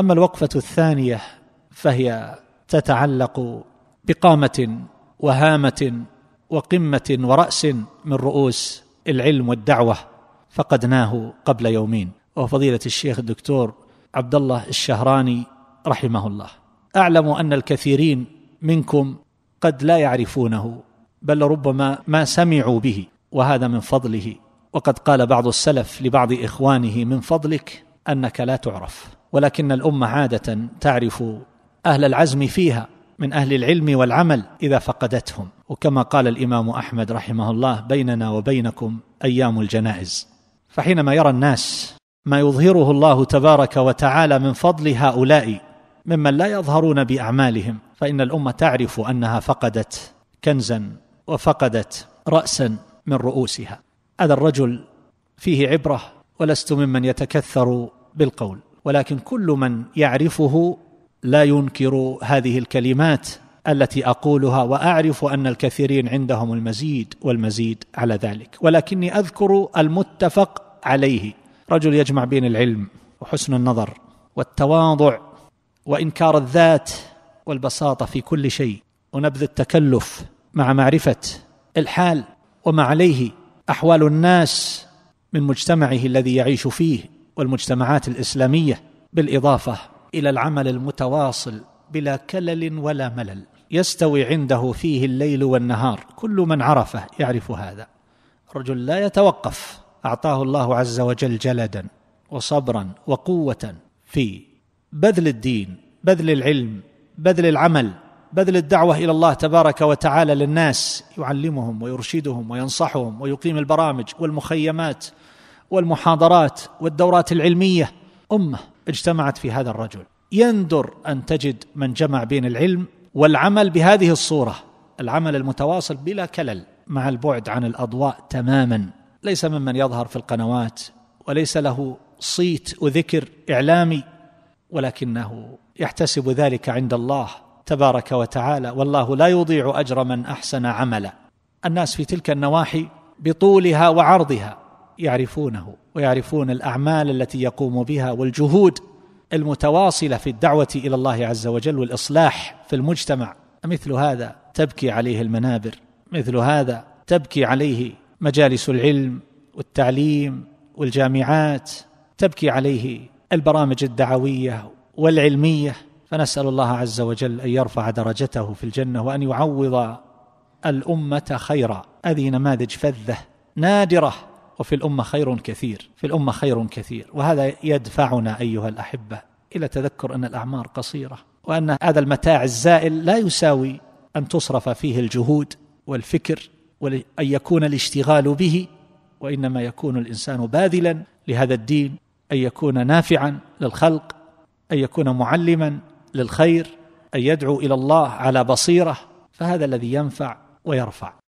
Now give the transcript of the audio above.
اما الوقفه الثانيه فهي تتعلق بقامه وهامه وقمه وراس من رؤوس العلم والدعوه فقدناه قبل يومين وهو فضيله الشيخ الدكتور عبد الله الشهراني رحمه الله اعلم ان الكثيرين منكم قد لا يعرفونه بل ربما ما سمعوا به وهذا من فضله وقد قال بعض السلف لبعض اخوانه من فضلك انك لا تعرف ولكن الامه عاده تعرف اهل العزم فيها من اهل العلم والعمل اذا فقدتهم وكما قال الامام احمد رحمه الله بيننا وبينكم ايام الجنائز فحينما يرى الناس ما يظهره الله تبارك وتعالى من فضل هؤلاء ممن لا يظهرون باعمالهم فان الامه تعرف انها فقدت كنزا وفقدت راسا من رؤوسها هذا الرجل فيه عبره ولست ممن يتكثر بالقول ولكن كل من يعرفه لا ينكر هذه الكلمات التي اقولها واعرف ان الكثيرين عندهم المزيد والمزيد على ذلك ولكني اذكر المتفق عليه رجل يجمع بين العلم وحسن النظر والتواضع وانكار الذات والبساطه في كل شيء ونبذ التكلف مع معرفه الحال وما عليه احوال الناس من مجتمعه الذي يعيش فيه والمجتمعات الاسلاميه بالاضافه الى العمل المتواصل بلا كلل ولا ملل يستوي عنده فيه الليل والنهار كل من عرفه يعرف هذا رجل لا يتوقف اعطاه الله عز وجل جلدا وصبرا وقوه في بذل الدين بذل العلم بذل العمل بذل الدعوه الى الله تبارك وتعالى للناس يعلمهم ويرشدهم وينصحهم ويقيم البرامج والمخيمات والمحاضرات والدورات العلميه امه اجتمعت في هذا الرجل يندر ان تجد من جمع بين العلم والعمل بهذه الصوره العمل المتواصل بلا كلل مع البعد عن الاضواء تماما ليس ممن يظهر في القنوات وليس له صيت وذكر اعلامي ولكنه يحتسب ذلك عند الله تبارك وتعالى والله لا يضيع اجر من احسن عملا الناس في تلك النواحي بطولها وعرضها يعرفونه ويعرفون الاعمال التي يقوم بها والجهود المتواصله في الدعوه الى الله عز وجل والاصلاح في المجتمع مثل هذا تبكي عليه المنابر مثل هذا تبكي عليه مجالس العلم والتعليم والجامعات تبكي عليه البرامج الدعويه والعلميه فنسال الله عز وجل ان يرفع درجته في الجنه وان يعوض الامه خيرا هذه نماذج فذه نادره وفي الأمة خير كثير في الأمة خير كثير وهذا يدفعنا أيها الأحبة إلى تذكر أن الأعمار قصيرة وأن هذا المتاع الزائل لا يساوي أن تصرف فيه الجهود والفكر وأن يكون الاشتغال به وإنما يكون الإنسان باذلا لهذا الدين أن يكون نافعا للخلق أن يكون معلما للخير أن يدعو إلى الله على بصيرة فهذا الذي ينفع ويرفع